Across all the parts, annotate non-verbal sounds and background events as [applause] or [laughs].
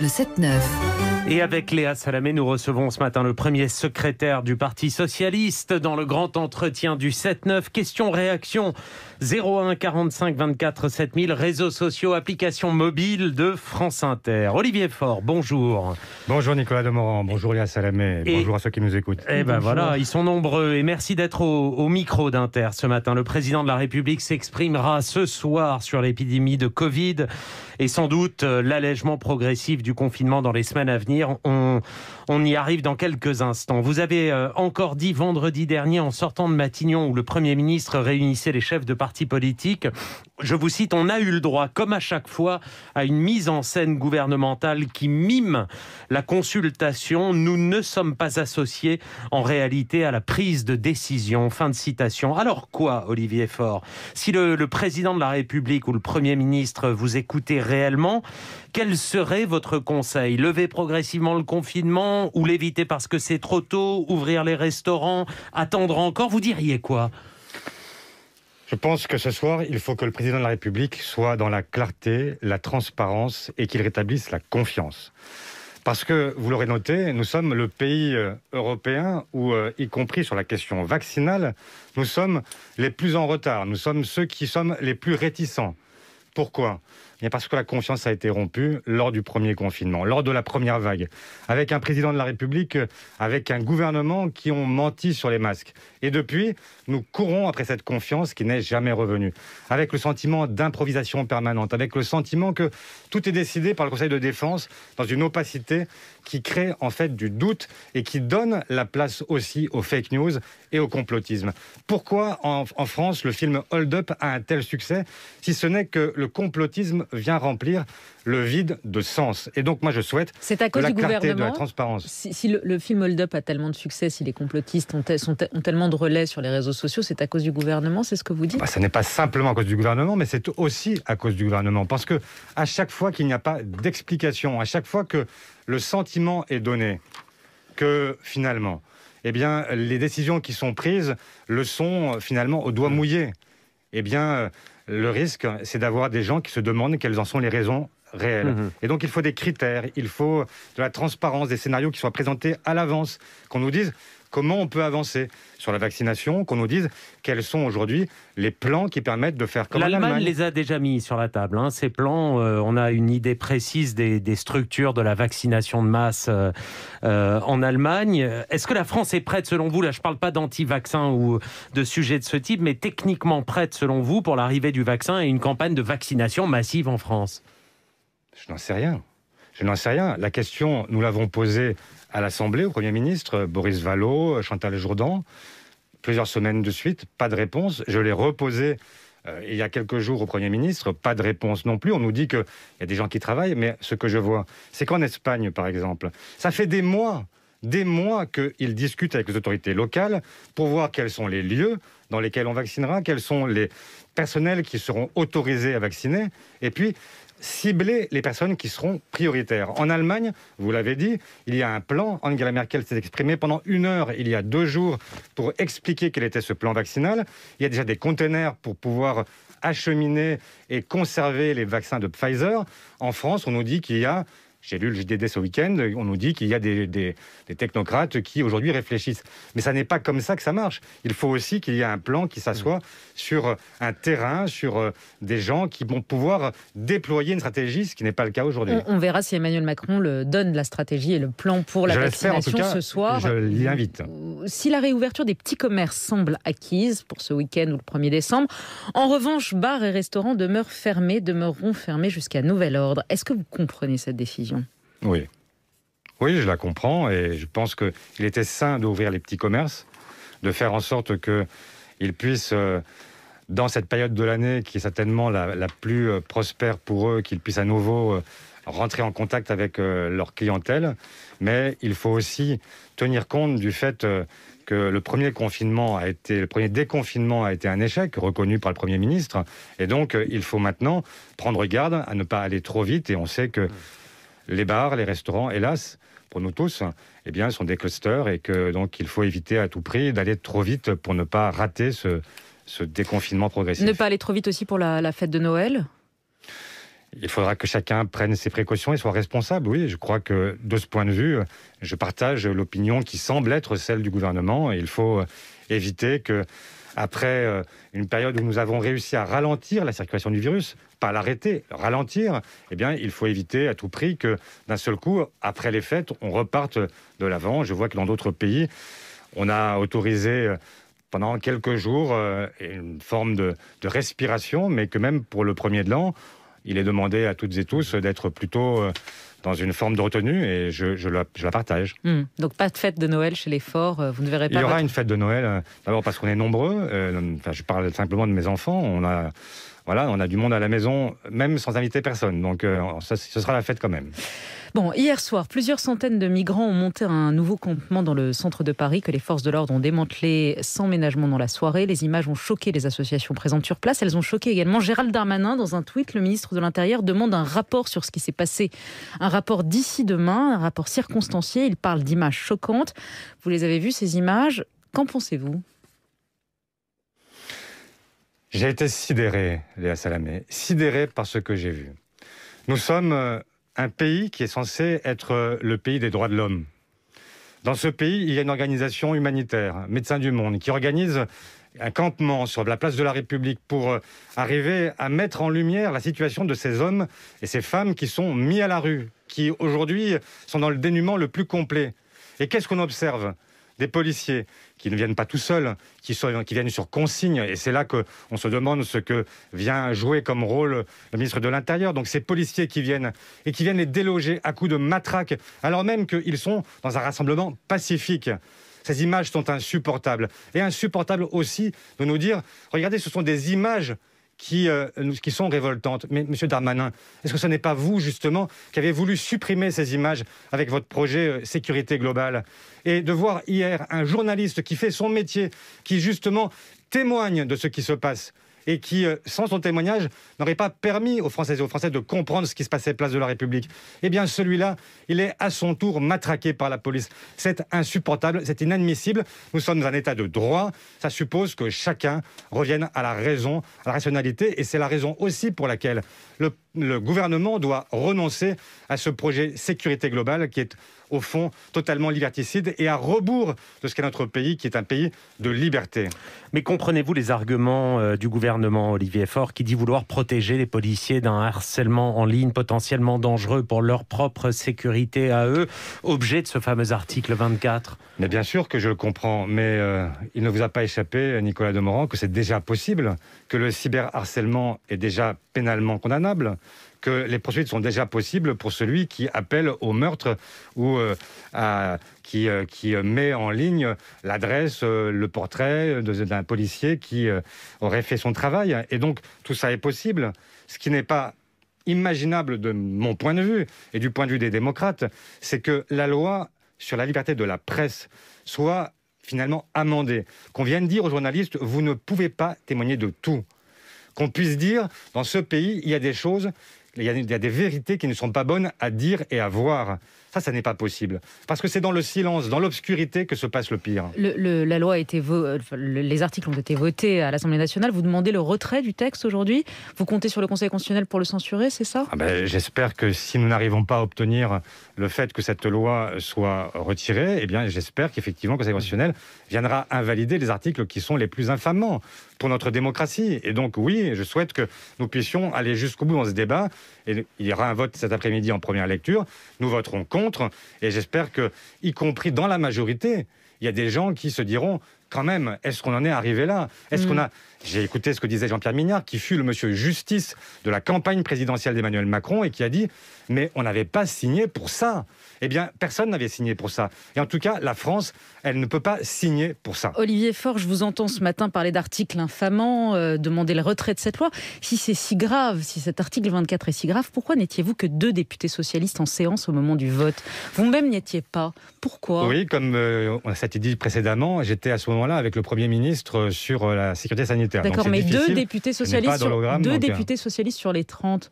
le 7-9. Et avec Léa Salamé, nous recevons ce matin le premier secrétaire du Parti Socialiste dans le grand entretien du 7-9. Question réaction 01 45 24 7000, réseaux sociaux, applications mobiles de France Inter. Olivier Faure, bonjour. Bonjour Nicolas Demorand, bonjour Léa Salamé, bonjour à ceux qui nous écoutent. Eh ben voilà, ils sont nombreux et merci d'être au, au micro d'Inter ce matin. Le président de la République s'exprimera ce soir sur l'épidémie de Covid et sans doute euh, l'allègement progressif du confinement dans les semaines Avenir, On, y arrive dans quelques instants. Vous avez euh, encore dit vendredi dernier, en sortant de Matignon, où le Premier ministre réunissait les chefs de partis politiques, je vous cite, on a eu le droit, comme à chaque fois, à une mise en scène gouvernementale qui mime la consultation. Nous ne sommes pas associés en réalité à la prise de décision. Fin de citation. Alors quoi, Olivier Faure Si le, président de la République ou le Premier ministre vous écoutait réellement, quel serait votre conseil Levez progressivement le confinement ou l'éviter parce que c'est trop tôt, ouvrir les restaurants, attendre encore, vous diriez quoi je pense que ce soir, il faut que le président de la République soit dans la clarté, la transparence et qu'il rétablisse la confiance. Parce que, vous l'aurez noté, nous sommes le pays euh, européen où, euh, y compris sur la question vaccinale, nous sommes les plus en retard, nous sommes ceux qui sommes les plus réticents. Pourquoi mais parce que la confiance a été rompue lors du premier confinement, lors de la première vague, avec un président de la République, avec un gouvernement qui ont menti sur les masques. Et depuis, nous courons après cette confiance qui n'est jamais revenue, avec le sentiment d'improvisation permanente, avec le sentiment que tout est décidé par le Conseil de défense dans une opacité qui crée en fait du doute et qui donne la place aussi aux fake news et au complotisme. Pourquoi en France le film Hold Up a un tel succès, si ce n'est que le complotisme vient remplir le vide de sens. Et donc moi je souhaite c'est à cause de la transparence. Si, le, film Hold Up a tellement de succès, si les complotistes ont, tellement de relais sur les réseaux sociaux, c'est à cause du gouvernement, c'est ce que vous dites Ce bah, n'est pas simplement à cause du gouvernement, mais c'est aussi à cause du gouvernement. Parce que à chaque fois qu'il n'y a pas d'explication, à chaque fois que le sentiment est donné que finalement, eh bien, les décisions qui sont prises le sont euh, finalement au doigt mouillé. Eh bien, euh, le risque, c'est d'avoir des gens qui se demandent quelles en sont les raisons réelles. Mhm. Et donc, il faut des critères, il faut de la transparence, des scénarios qui soient présentés à l'avance, qu'on nous dise Comment on peut avancer sur la vaccination Qu'on nous dise quels sont aujourd'hui les plans qui permettent de faire comme l'Allemagne les a déjà mis sur la table. Hein. ces plans, euh, on a une idée précise des, structures de la vaccination de masse euh, euh, en Allemagne. Est-ce que la France est prête, selon vous Là, je ne parle pas d'anti-vaccin ou de sujets de ce type, mais techniquement prête, selon vous, pour l'arrivée du vaccin et une campagne de vaccination massive en France Je n'en sais rien. Je n'en sais rien. La question, nous l'avons posée à l'Assemblée, au Premier ministre, Boris Vallot, Chantal Jourdan, plusieurs semaines de suite, pas de réponse. Je l'ai reposée euh, il y a quelques jours au Premier ministre, pas de réponse non plus. On nous dit qu'il y a des gens qui travaillent, mais ce que je vois, c'est qu'en Espagne, par exemple, ça fait des mois des mois qu'ils discutent avec les autorités locales pour voir quels sont les lieux dans lesquels on vaccinera, quels sont les personnels qui seront autorisés à vacciner. Et puis, cibler les personnes qui seront prioritaires. En Allemagne, vous l'avez dit, il y a un plan. Angela Merkel s'est exprimée pendant une heure il y a deux jours pour expliquer quel était ce plan vaccinal. Il y a déjà des containers pour pouvoir acheminer et conserver les vaccins de Pfizer. En France, on nous dit qu'il y a j'ai lu le JDD ce week-end, on nous dit qu'il y a des, technocrates qui aujourd'hui réfléchissent. Mais ça n'est pas comme ça que ça marche. Il faut aussi qu'il y ait un plan qui s'assoit sur euh, un terrain, sur euh, des gens qui vont pouvoir déployer une stratégie, ce qui n'est pas le cas aujourd'hui. On, verra si Emmanuel Macron le donne la stratégie et le plan pour la vaccination ce soir. Je l'y Si la réouverture des petits commerces semble acquise pour ce week-end ou le 1er décembre, en revanche, bars et restaurants demeurent fermés, demeureront fermés jusqu'à nouvel ordre. Est-ce que vous comprenez cette décision oui. Oui, je la comprends et je pense qu'il était sain d'ouvrir les petits commerces, de faire en sorte qu'ils puissent, euh, dans cette période de l'année qui est certainement la, plus euh, prospère pour eux, qu'ils puissent à nouveau euh, rentrer en contact avec leur clientèle. Mais il faut aussi tenir compte du fait que le premier confinement a été, le premier déconfinement a été un échec reconnu par le Premier ministre. Et donc, il faut maintenant prendre garde à ne pas aller trop vite. Et on sait que mmh les bars, les restaurants, hélas, pour nous tous, eh bien, sont des clusters et que donc il faut éviter à tout prix d'aller trop vite pour ne pas rater ce, déconfinement progressif. Ne pas aller trop vite aussi pour la, la fête de Noël il faudra que chacun prenne ses précautions et soit responsable. Oui, je crois que de ce point de vue, je partage l'opinion qui semble être celle du gouvernement. il faut éviter que après euh, une période où nous avons réussi à ralentir la circulation du virus, pas l'arrêter, ralentir, eh bien, il faut éviter à tout prix que d'un seul coup, après les fêtes, on reparte de l'avant. Je vois que dans d'autres pays, on a autorisé euh, pendant quelques jours euh, une forme de, de respiration, mais que même pour le premier de l'an, il est demandé à toutes et tous d'être plutôt euh, dans une forme de retenue et je, je, la, partage. Hmm. Donc pas de fête de Noël chez les forts, euh, vous ne verrez pas. Il y aura une fête de Noël, euh, d'abord parce qu'on est nombreux. enfin, je parle simplement de mes enfants. On a voilà, on a du monde à la maison, même sans inviter personne. Donc euh, ce sera la fête quand même. Bon, hier soir, plusieurs centaines de migrants ont monté un nouveau campement dans le centre de Paris que les forces de l'ordre ont démantelé sans ménagement dans la soirée. Les images ont choqué les associations présentes sur place. Elles ont choqué également Gérald Darmanin. Dans un tweet, le ministre de l'Intérieur demande un rapport sur ce qui s'est passé. Un rapport d'ici demain, un rapport circonstancié. Il parle d'images choquantes. Vous les avez vues, ces images. Qu'en pensez-vous j'ai été sidéré, Léa Salamé, sidéré par ce que j'ai vu. Nous sommes euh, un pays qui est censé être euh, le pays des droits de l'homme. Dans ce pays, il y a une organisation humanitaire, Médecins du Monde, qui organise un campement sur la place de la République pour euh, arriver à mettre en lumière la situation de ces hommes et ces femmes qui sont mis à la rue, qui aujourd'hui sont dans le dénuement le plus complet. Et qu'est-ce qu'on observe des policiers qui ne viennent pas tout seuls, qui, viennent sur consigne. Et c'est là qu'on se demande ce que vient jouer comme rôle le ministre de l'Intérieur. Donc ces policiers qui viennent et qui viennent les déloger à coups de matraque, alors même qu'ils sont dans un rassemblement pacifique. Ces images sont insupportables. Et insupportables aussi de nous dire, regardez, ce sont des images euh, qui, sont révoltantes. Mais Monsieur Darmanin, est-ce que ce n'est pas vous, justement, qui avez voulu supprimer ces images avec votre projet euh, Sécurité globale Et de voir hier un journaliste qui fait son métier, qui, justement, témoigne de ce qui se passe, et qui, euh, sans son témoignage, n'aurait pas permis aux Françaises et aux Français de comprendre ce qui se passait place de la République. Eh bien, celui-là, il est à son tour matraqué par la police. C'est insupportable, c'est inadmissible. Nous sommes dans un état de droit. Ça suppose que chacun revienne à la raison, à la rationalité. Et c'est la raison aussi pour laquelle le le gouvernement doit renoncer à ce projet sécurité globale qui est au fond totalement liberticide et à rebours de ce qu'est notre pays, qui est un pays de liberté. Mais comprenez-vous les arguments euh, du gouvernement, Olivier Faure, qui dit vouloir protéger les policiers d'un harcèlement en ligne potentiellement dangereux pour leur propre sécurité à eux, objet de ce fameux article 24 Mais bien sûr que je le comprends, mais euh, il ne vous a pas échappé, Nicolas Demorand, que c'est déjà possible, que le cyberharcèlement est déjà pénalement condamnable, que les poursuites sont déjà possibles pour celui qui appelle au meurtre ou euh, qui, euh, qui met en ligne l'adresse, euh, le portrait d'un policier qui aurait fait son travail. Et donc tout ça est possible, ce qui n'est pas imaginable de mon point de vue et du point de vue des démocrates, c'est que la loi sur la liberté de la presse soit finalement amendée, qu'on vienne dire aux journalistes, vous ne pouvez pas témoigner de tout, qu'on puisse dire, dans ce pays, il y a des choses il y, a, des vérités qui ne sont pas bonnes à dire et à voir. Ça, n'est pas possible. Parce que c'est dans le silence, dans l'obscurité que se passe le pire. la loi a été euh, les articles ont été votés à l'Assemblée nationale. Vous demandez le retrait du texte aujourd'hui. Vous comptez sur le Conseil constitutionnel pour le censurer, c'est ça ah ben, J'espère que si nous n'arrivons pas à obtenir le fait que cette loi soit retirée, eh bien, j'espère qu'effectivement le Conseil constitutionnel viendra invalider les articles qui sont les plus infamants pour notre démocratie. Et donc, oui, je souhaite que nous puissions aller jusqu'au bout dans ce débat. Et il y aura un vote cet après-midi en première lecture. Nous voterons contre et j'espère que, y compris dans la majorité, il y a des gens qui se diront quand même, est-ce qu'on en est arrivé là Est-ce qu'on hmm. a J'ai écouté ce que disait Jean-Pierre Mignard, qui fut le monsieur justice de la campagne présidentielle d'Emmanuel Macron et qui a dit mais on n'avait pas signé pour ça. Eh bien, personne n'avait signé pour ça. Et en tout cas, la France, elle ne peut pas signer pour ça. Olivier Faure, je vous entends ce matin parler d'articles infamants, euh, demander le retrait de cette loi. Si c'est si grave, si cet article 24 est si grave, pourquoi n'étiez-vous que deux députés socialistes en séance au moment du vote Vous-même n'y étiez pas. Pourquoi Oui, comme euh, on ça a été dit précédemment, j'étais à ce moment là avec le Premier ministre sur euh, la sécurité sanitaire. D'accord, mais deux députés socialistes, sur, deux euh, députés socialistes sur les 30.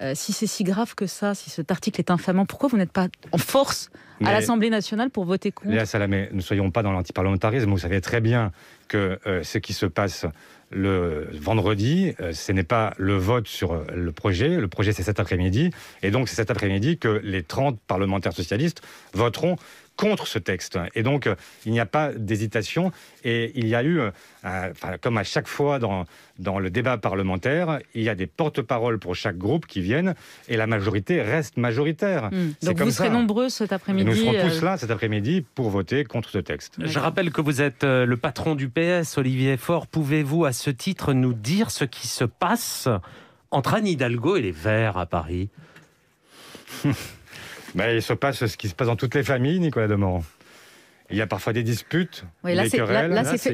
Euh, si c'est si grave que ça, si cet article est infamant, pourquoi vous n'êtes pas en force à l'Assemblée nationale pour voter contre Léa Salamé, ne soyons pas dans l'antiparlementarisme. Vous savez très bien que ce qui se passe le vendredi, ce n'est pas le vote sur le projet. Le projet, c'est cet après-midi. Et donc, c'est cet après-midi que les 30 parlementaires socialistes voteront contre ce texte. Et donc, euh, il n'y a pas d'hésitation. Et il y a eu, euh, euh, comme à chaque fois dans, dans le débat parlementaire, il y a des porte-paroles pour chaque groupe qui viennent et la majorité reste majoritaire. Hmm. Donc comme vous serez nombreux cet après-midi. Nous serons tous là cet après-midi pour voter contre ce texte. Je rappelle que vous êtes le patron du PS, Olivier Faure. Pouvez-vous à ce titre nous dire ce qui se passe entre Anne Hidalgo et les Verts à Paris [laughs] il se passe ce qui se passe dans toutes les familles, Nicolas Demorand. Il y a parfois des disputes, là, c'est querelles. Là, là c'est Ce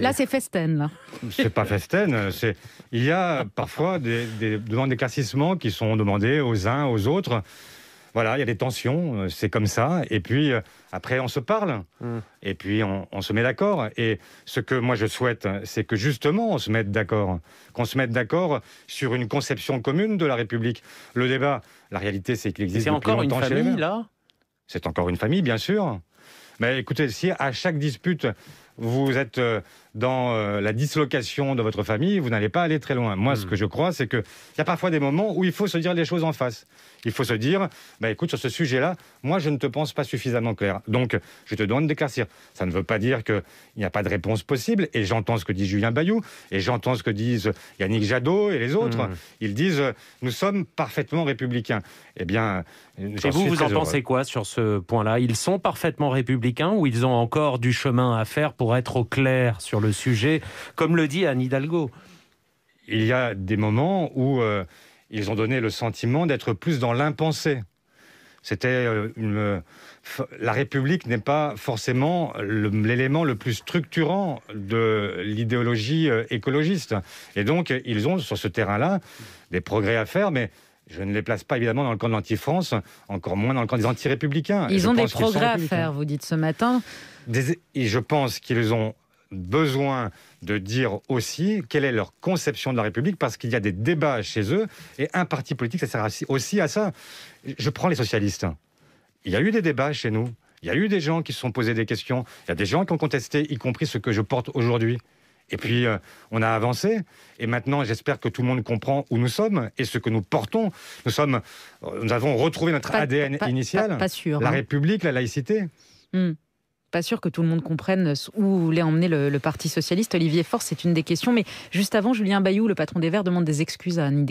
C'est pas festaine. Il y a parfois des, des demandes d'éclaircissement qui sont demandées aux uns, aux autres voilà, il y a des tensions, euh, c'est comme ça. Et puis euh, après, on se parle. Hmm. Et puis on, se met d'accord. Et ce que moi je souhaite, c'est que justement on se mette d'accord, qu'on se mette d'accord sur une conception commune de la République. Le débat, la réalité, c'est qu'il existe. C'est encore une famille là. C'est encore une famille, bien sûr. Mais écoutez, si à chaque dispute vous êtes euh, dans la dislocation de votre famille, vous n'allez pas aller très loin. Moi, ce hmm. que je crois, c'est qu'il y a parfois des moments où il faut se dire les choses en face il faut se dire, bah, écoute, sur ce sujet-là, moi, je ne te pense pas suffisamment clair. Donc, je te demande d'éclaircir. Ça ne veut pas dire qu'il n'y a pas de réponse possible. Et j'entends ce que dit Julien Bayou, et j'entends ce que disent Yannick Jadot et les autres. Hmm. Ils disent, euh, nous sommes parfaitement républicains. Eh bien, euh, et vous, vous en pensez quoi sur ce point-là Ils sont parfaitement républicains ou ils ont encore du chemin à faire pour être au clair sur le sujet, comme le dit Anne Hidalgo Il y a des moments où... Euh, ils ont donné le sentiment d'être plus dans l'impensé. C'était euh, une... La République n'est pas forcément l'élément le plus structurant de l'idéologie euh, écologiste. Et donc, ils ont sur ce terrain-là des progrès à faire, mais je ne les place pas évidemment dans le camp de l'anti-France, encore moins dans le camp des anti-républicains. Ils ont des progrès à faire, vous dites ce matin. Et je pense qu'ils ont besoin de dire aussi quelle est leur conception de la République, parce qu'il y a des débats chez eux, et un parti politique, ça sert aussi à ça. Je prends les socialistes. Il y a eu des débats chez nous. Il y a eu des gens qui se sont posés des questions. Il y a des gens qui ont contesté, y compris ce que je porte aujourd'hui. Et puis, euh, on a avancé. Et maintenant, j'espère que tout le monde comprend où nous sommes et ce que nous portons. Nous, sommes, euh, nous avons retrouvé notre ADN initial. la hein. République, la laïcité. Hmm pas sûr que tout le monde comprenne où voulait emmener le, Parti socialiste. Olivier Force, c'est une des questions. Mais juste avant, Julien Bayou, le patron des Verts, demande des excuses à Anne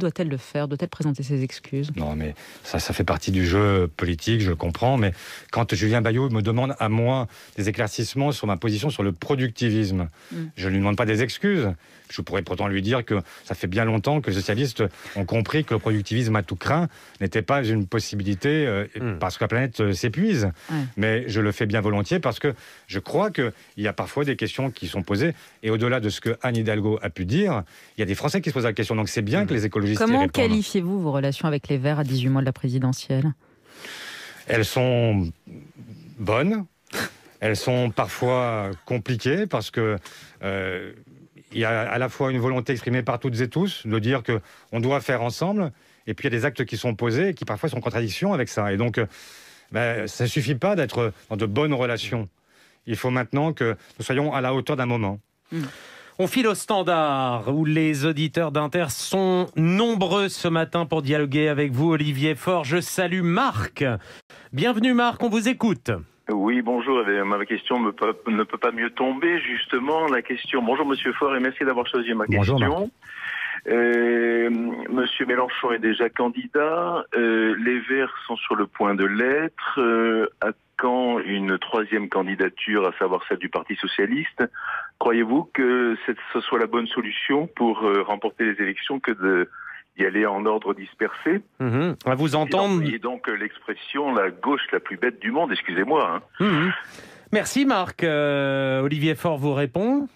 Doit-elle le faire Doit-elle présenter ses excuses Non, mais ça, ça fait partie du jeu politique, je comprends. Mais quand Julien Bayou me demande à moi des éclaircissements sur ma position sur le productivisme, hmm. je ne lui demande pas des excuses. Je pourrais pourtant lui dire que ça fait bien longtemps que les socialistes ont compris que le productivisme à tout craint n'était pas une possibilité euh, hmm. parce que la planète euh, s'épuise. Mais je le fais bien volontiers parce que je crois qu'il y a parfois des questions qui sont posées. Et au-delà de ce que Anne Hidalgo a pu dire, il y a des Français qui se posent la question. Donc c'est bien hmm. que les écologistes. Comment qualifiez-vous vos relations avec les Verts à 18 mois de la présidentielle Elles sont bonnes. Elles sont parfois compliquées parce que. Euh, il y a à la fois une volonté exprimée par toutes et tous de dire que on doit faire ensemble, et puis il y a des actes qui sont posés et qui parfois sont en contradiction avec ça. Et donc, euh, ben, ça ne suffit pas d'être dans de bonnes relations. Il faut maintenant que nous soyons à la hauteur d'un moment. Hmm. On file au standard où les auditeurs d'Inter sont nombreux ce matin pour dialoguer avec vous, Olivier Faure. Je salue Marc. Bienvenue Marc, on vous écoute. Oui, bonjour. Eh ma question ne peut pas mieux tomber, justement. La question. Bonjour, Monsieur Faure, et merci d'avoir choisi ma question. Euh, Monsieur Mélenchon est déjà candidat. Euh, les Verts sont sur le point de l'être. Euh, à quand une troisième candidature, à savoir celle du Parti socialiste Croyez-vous que ce soit la bonne solution pour euh, remporter les élections que d'y aller en ordre dispersé. On mm-hmm. va vous entendre. Et donc, l'expression la gauche la plus bête du monde, excusez-moi. Hein. Mm-hmm. Merci Marc. Olivier Faure vous répond.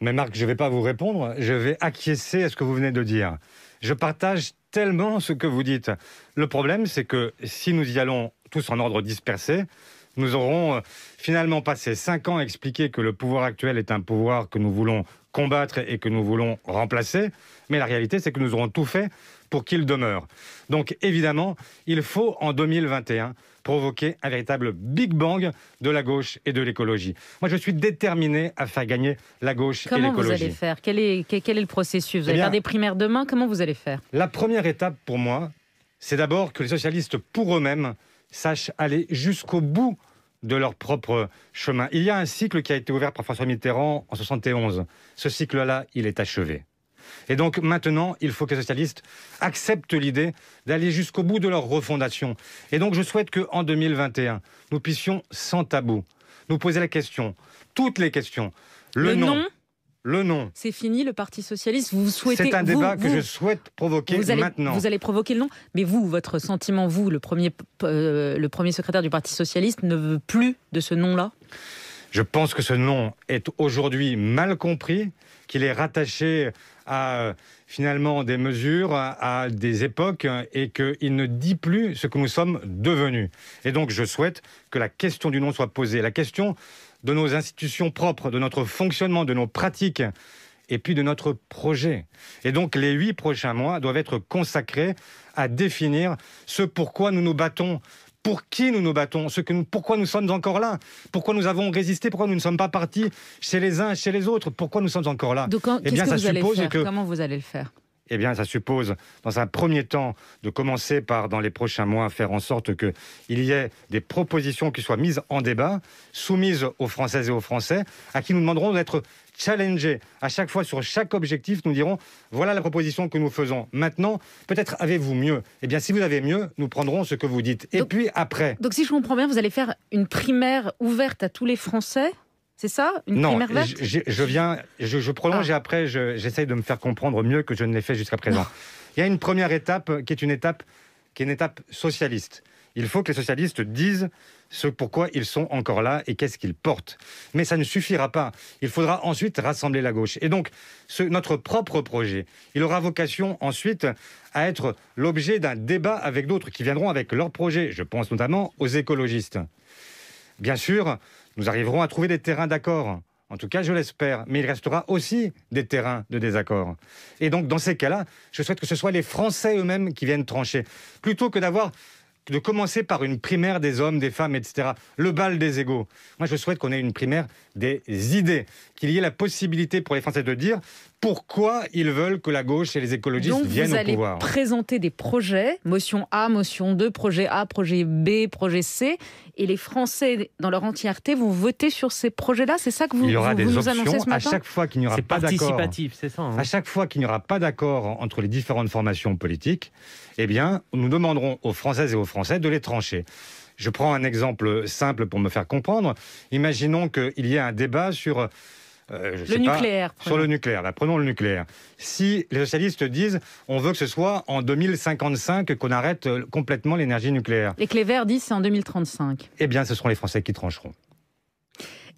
Mais Marc, je ne vais pas vous répondre, je vais acquiescer à ce que vous venez de dire. Je partage tellement ce que vous dites. Le problème, c'est que si nous y allons tous en ordre dispersé, nous aurons euh, finalement passé cinq ans à expliquer que le pouvoir actuel est un pouvoir que nous voulons combattre et que nous voulons remplacer. Mais la réalité, c'est que nous aurons tout fait pour qu'il demeure. Donc évidemment, il faut en 2021 provoquer un véritable Big Bang de la gauche et de l'écologie. Moi, je suis déterminé à faire gagner la gauche et l'écologie. Eh Comment vous allez faire quel est, quel est, le processus Vous allez faire des primaires demain Comment vous allez faire La première étape pour moi, c'est d'abord que les socialistes, pour eux-mêmes, sachent aller jusqu'au bout de leur propre chemin. Il y a un cycle qui a été ouvert par François Mitterrand en 71. Ce cycle-là, il est achevé. Et donc maintenant, il faut que les socialistes acceptent l'idée d'aller jusqu'au bout de leur refondation. Et donc je souhaite qu'en 2021, nous puissions sans tabou nous poser la question, toutes les questions. Le, le nom, le nom. C'est fini, le Parti Socialiste. Vous souhaitez. C'est un débat que je souhaite provoquer maintenant. Vous allez provoquer le nom, mais vous, votre sentiment, vous, le premier, euh, le premier secrétaire du Parti Socialiste, ne veut plus de ce nom-là Je pense que ce nom est aujourd'hui mal compris, qu'il est rattaché à finalement des mesures, à des époques, et qu'il ne dit plus ce que nous sommes devenus. Et donc je souhaite que la question du nom soit posée, la question de nos institutions propres, de notre fonctionnement, de nos pratiques, et puis de notre projet. Et donc les huit prochains mois doivent être consacrés à définir ce pourquoi nous nous battons pour qui nous nous battons, ce que nous, pourquoi nous sommes encore là, pourquoi nous avons résisté, pourquoi nous ne sommes pas partis chez les uns, chez les autres, pourquoi nous sommes encore là. et eh bien, ça suppose que... Comment vous allez le faire eh bien, ça suppose, dans un premier temps, de commencer par, dans les prochains mois, faire en sorte qu'il y ait des propositions qui soient mises en débat, soumises aux Françaises et aux Français, à qui nous demanderons d'être challenger à chaque fois sur chaque objectif. Nous dirons voilà la proposition que nous faisons. Maintenant, peut-être avez-vous mieux Eh bien, si vous avez mieux, nous prendrons ce que vous dites. Et puis après. Donc, si je comprends bien, vous allez faire une primaire ouverte à tous les Français c'est ça Une non, primaire verte je, je, viens, je, prolonge ah. et après j'essaye de me faire comprendre mieux que je ne l'ai fait jusqu'à présent. Il y a une première étape qui est une étape qui est une étape socialiste. Il faut que les socialistes disent ce pourquoi ils sont encore là et qu'est-ce qu'ils portent. Mais ça ne suffira pas. Il faudra ensuite rassembler la gauche. Et donc, notre propre projet, il aura vocation ensuite à être l'objet d'un débat avec d'autres qui viendront avec leur projet. Je pense notamment aux écologistes. Bien sûr, nous arriverons à trouver des terrains d'accord. En tout cas, je l'espère. Mais il restera aussi des terrains de désaccord. Et donc, dans ces cas-là, je souhaite que ce soit les Français eux-mêmes qui viennent trancher. Plutôt que d'avoir de commencer par une primaire des hommes, des femmes, etc. Le bal des égaux. Moi, je souhaite qu'on ait une primaire des idées, qu'il y ait la possibilité pour les Français de dire pourquoi ils veulent que la gauche et les écologistes viennent au pouvoir. Vous allez présenter des projets, motion A, motion 2, projet A, projet B, projet C, et les Français, dans leur entièreté, vont voter sur ces projets-là. C'est ça que vous, il y aura des options À chaque fois qu'il n'y aura pas d'accord, c'est ça, hein. À chaque fois qu'il n'y aura pas d'accord entre les différentes formations politiques, eh bien, nous demanderons aux Françaises et aux Français de les trancher. Je prends un exemple simple pour me faire comprendre. Imaginons qu'il y ait un débat sur euh, le nucléaire. sur le nucléaire. prenons le nucléaire. Si les socialistes disent on veut que ce soit en 2055 qu'on arrête euh, complètement l'énergie nucléaire. Et que les Verts disent c'est en 2035. Eh bien, ce seront les Français qui trancheront.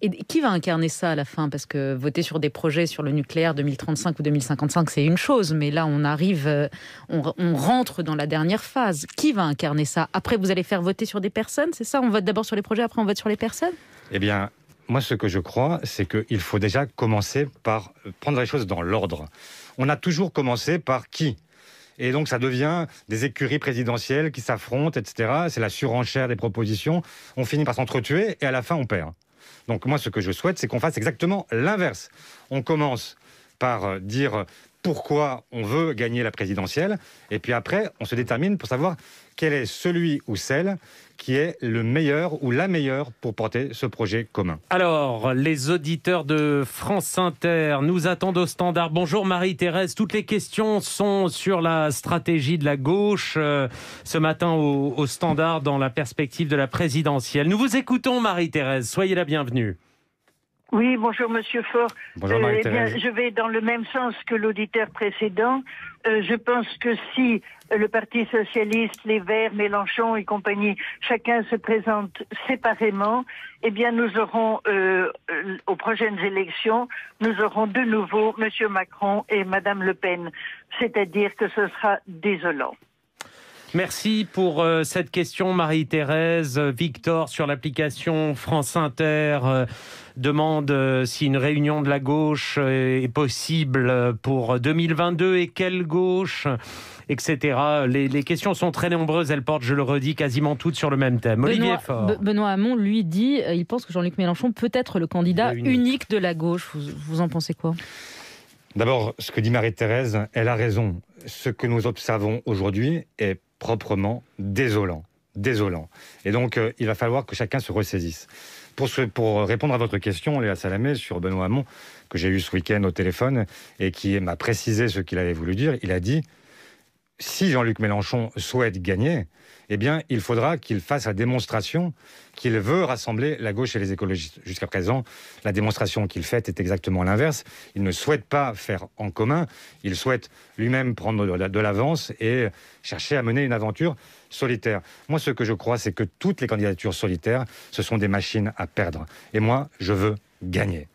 Et qui va incarner ça à la fin Parce que voter sur des projets sur le nucléaire 2035 ou 2055, c'est une chose, mais là, on arrive, euh, on, rentre dans la dernière phase. Qui va incarner ça Après, vous allez faire voter sur des personnes, c'est ça On vote d'abord sur les projets, après on vote sur les personnes Eh bien, moi, ce que je crois, c'est qu'il faut déjà commencer par euh, prendre les choses dans l'ordre. On a toujours commencé par qui et donc, ça devient des écuries présidentielles qui s'affrontent, etc. C'est la surenchère des propositions. On finit par s'entretuer et à la fin, on perd. Donc moi, ce que je souhaite, c'est qu'on fasse exactement l'inverse. On commence par euh, dire pourquoi on veut gagner la présidentielle, et puis après, on se détermine pour savoir quel est celui ou celle qui est le meilleur ou la meilleure pour porter ce projet commun. Alors, les auditeurs de France Inter nous attendent au standard. Bonjour Marie-Thérèse, toutes les questions sont sur la stratégie de la gauche euh, ce matin au, au standard dans la perspective de la présidentielle. Nous vous écoutons Marie-Thérèse, soyez la bienvenue. Oui, bonjour Monsieur Faure. Euh, eh bien, je vais dans le même sens que l'auditeur précédent. Euh, je pense que si euh, le Parti socialiste, les Verts, Mélenchon et compagnie, chacun se présente séparément, eh bien nous aurons aux prochaines élections, nous aurons de nouveau Monsieur Macron et Madame Le Pen. C'est-à-dire que ce sera désolant. Merci pour euh, cette question, Marie-Thérèse. Euh, Victor, sur l'application France Inter, euh, demande si une réunion de la gauche est possible pour 2022 et quelle gauche etc. Les, questions sont très nombreuses, elles portent, je le redis, quasiment toutes sur le même thème. Benoît, Olivier Benoît Hamon, lui, dit il pense que Jean-Luc Mélenchon peut être le candidat unique. de la gauche. vous en pensez quoi D'abord, ce que dit Marie-Thérèse, elle a raison. Ce que nous observons aujourd'hui est proprement désolant. Désolant. Et donc, euh, il va falloir que chacun se ressaisisse. Pour, pour répondre à votre question, Léa Salamé, sur Benoît Hamon, que j'ai eu ce week-end au téléphone et qui m'a précisé ce qu'il avait voulu dire, il a dit si Jean-Luc Mélenchon souhaite gagner, eh bien, il faudra qu'il fasse la démonstration qu'il veut rassembler la gauche et les écologistes. Jusqu'à présent, la démonstration qu'il fait est exactement l'inverse. Il ne souhaite pas faire en commun, il souhaite lui-même prendre de l'avance et chercher à mener une aventure solitaire. Moi, ce que je crois, c'est que toutes les candidatures solitaires, ce sont des machines à perdre. Et moi, je veux gagner.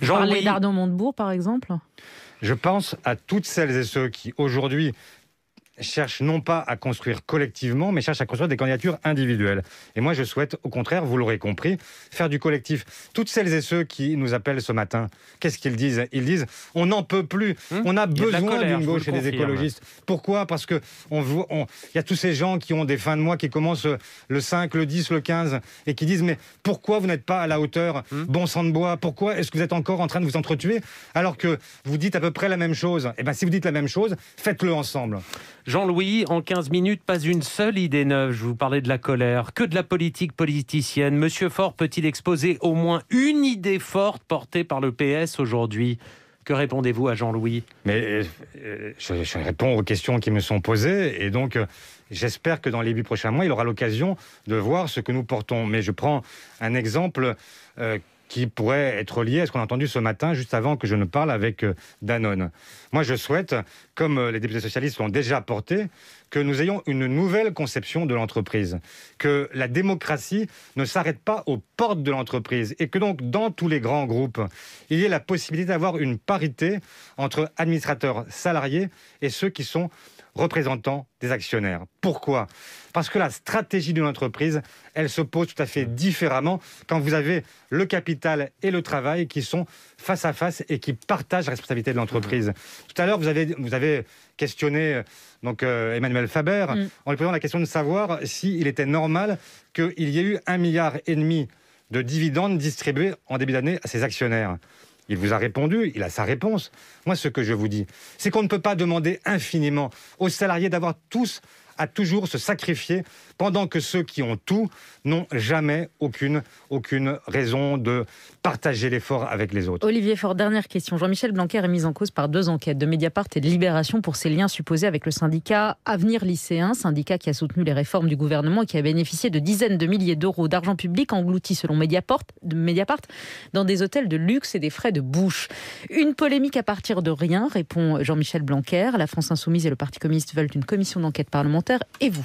Jean-Louis hmm. d'Ardon Montebourg, par exemple je pense à toutes celles et ceux qui aujourd'hui cherche non pas à construire collectivement, mais cherche à construire des candidatures individuelles. Et moi, je souhaite, au contraire, vous l'aurez compris, faire du collectif. Toutes celles et ceux qui nous appellent ce matin, qu'est-ce qu'ils disent Ils disent on n'en peut plus, hmm on a besoin d'une gauche et des écologistes. Pourquoi Parce que on il y a tous ces gens qui ont des fins de mois qui commencent le 5, le 10, le 15 et qui disent mais pourquoi vous n'êtes pas à la hauteur, hmm bon sang de bois Pourquoi est-ce que vous êtes encore en train de vous entretuer alors que vous dites à peu près la même chose Eh bien, si vous dites la même chose, faites-le ensemble. Jean-Louis, en 15 minutes, pas une seule idée neuve. Je vous parlais de la colère, que de la politique politicienne. Monsieur Faure peut-il exposer au moins une idée forte portée par le PS aujourd'hui que répondez-vous à Jean-Louis Mais euh, je, réponds aux questions qui me sont posées et donc euh, j'espère que dans les huit prochains mois, il aura l'occasion de voir ce que nous portons. Mais je prends un exemple euh, qui pourrait être lié à ce qu'on a entendu ce matin, juste avant que je ne parle avec euh, Danone. Moi, je souhaite, comme euh, les députés socialistes l'ont déjà porté, que nous ayons une nouvelle conception de l'entreprise, que la démocratie ne s'arrête pas aux portes de l'entreprise et que donc dans tous les grands groupes, il y ait la possibilité d'avoir une parité entre administrateurs salariés et ceux qui sont représentants des actionnaires. Pourquoi Parce que la stratégie d'une entreprise, elle se pose tout à fait différemment quand vous avez le capital et le travail qui sont face à face et qui partagent la responsabilité de l'entreprise. Mmh. Tout à l'heure, vous avez, vous avez questionné euh, donc, euh, Emmanuel Faber mm. en lui posant la question de savoir s'il était normal qu'il y ait eu un milliard et demi de dividendes distribués en début d'année à ses actionnaires. Il vous a répondu, il a sa réponse. Moi, ce que je vous dis, c'est qu'on ne peut pas demander infiniment aux salariés d'avoir tous à toujours se sacrifier pendant que ceux qui ont tout n'ont jamais aucune, aucune raison de partager l'effort avec les autres. Olivier Faure, dernière question. Jean-Michel Blanquer est mis en cause par deux enquêtes de Mediapart et de Libération pour ses liens supposés avec le syndicat Avenir Lycéen, syndicat qui a soutenu les réformes du gouvernement et qui a bénéficié de dizaines de milliers d'euros d'argent public engloutis selon Mediapart, Mediapart dans des hôtels de luxe et des frais de bouche. Une polémique à partir de rien, répond Jean-Michel Blanquer. La France Insoumise et le Parti communiste veulent une commission d'enquête parlementaire et vous.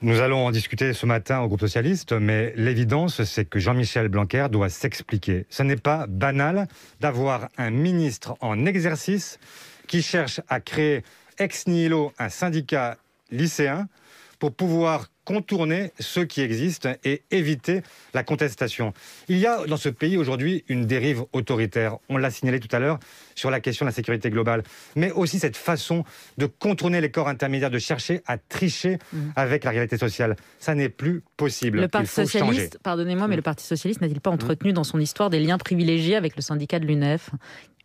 Nous allons en discuter ce matin au groupe socialiste, mais l'évidence, c'est que Jean-Michel Blanquer doit s'expliquer. Ce n'est pas banal d'avoir un ministre en exercice qui cherche à créer ex nihilo un syndicat lycéen pour pouvoir contourner ceux qui existent et éviter la contestation. Il y a dans ce pays aujourd'hui une dérive autoritaire. On l'a signalé tout à l'heure sur la question de la sécurité globale, mais aussi cette façon de contourner les corps intermédiaires, de chercher à tricher mhm. avec la réalité sociale. Ça n'est plus possible. Le Parti socialiste, pardonnez-moi, mais mm. le Parti socialiste n'a-t-il pas mm. entretenu dans son histoire des liens privilégiés avec le syndicat de l'UNEF,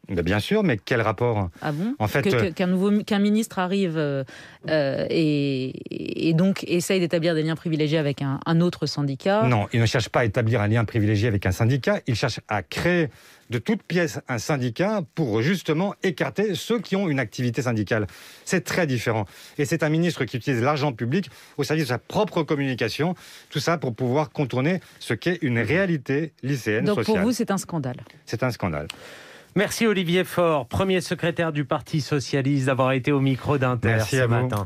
bah, bien sûr, mais quel rapport Ah En fait, euh, qu'un nouveau qu'un ministre arrive euh, euh, et, donc essaye d'établir des liens privilégiés avec un, autre syndicat Non, il ne cherche pas à établir un lien privilégié avec un syndicat. Il cherche à créer de toute pièce un syndicat pour justement écarter ceux qui ont une activité syndicale. C'est très différent. Et c'est un ministre qui utilise l'argent public au service de sa propre communication. Tout ça pour pouvoir contourner ce qu'est une réalité lycéenne sociale. Donc pour vous, c'est un scandale. C'est un scandale. Merci Olivier Faure, premier secrétaire du Parti Socialiste, d'avoir été au micro d'Inter ce matin.